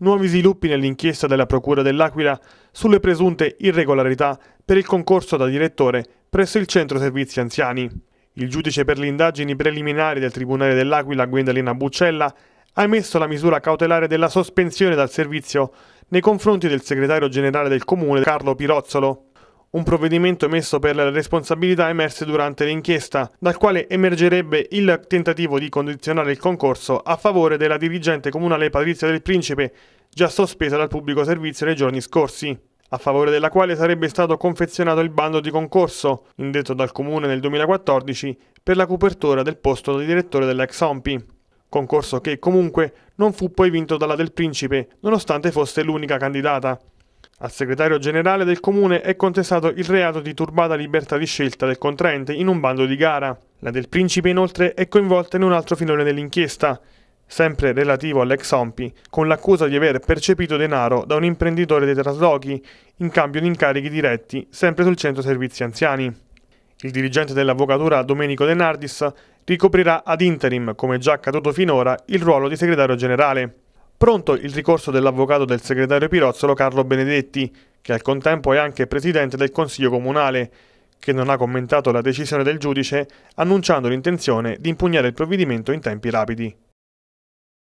nuovi sviluppi nell'inchiesta della Procura dell'Aquila sulle presunte irregolarità per il concorso da direttore presso il Centro Servizi Anziani. Il giudice per le indagini preliminari del Tribunale dell'Aquila, Guendalina Buccella, ha emesso la misura cautelare della sospensione dal servizio nei confronti del segretario generale del Comune, Carlo Pirozzolo un provvedimento emesso per le responsabilità emerse durante l'inchiesta, dal quale emergerebbe il tentativo di condizionare il concorso a favore della dirigente comunale Patrizia del Principe, già sospesa dal pubblico servizio nei giorni scorsi, a favore della quale sarebbe stato confezionato il bando di concorso, indetto dal comune nel 2014, per la copertura del posto di direttore dell'ex OMPI. Concorso che comunque non fu poi vinto dalla del Principe, nonostante fosse l'unica candidata. Al segretario generale del comune è contestato il reato di turbata libertà di scelta del contraente in un bando di gara. La del principe inoltre è coinvolta in un altro filone dell'inchiesta, sempre relativo all'ex Ompi, con l'accusa di aver percepito denaro da un imprenditore dei traslochi in cambio di incarichi diretti sempre sul centro servizi anziani. Il dirigente dell'avvocatura Domenico De Nardis ricoprirà ad interim, come già accaduto finora, il ruolo di segretario generale. Pronto il ricorso dell'avvocato del segretario Pirozzolo Carlo Benedetti, che al contempo è anche presidente del Consiglio Comunale, che non ha commentato la decisione del giudice, annunciando l'intenzione di impugnare il provvedimento in tempi rapidi.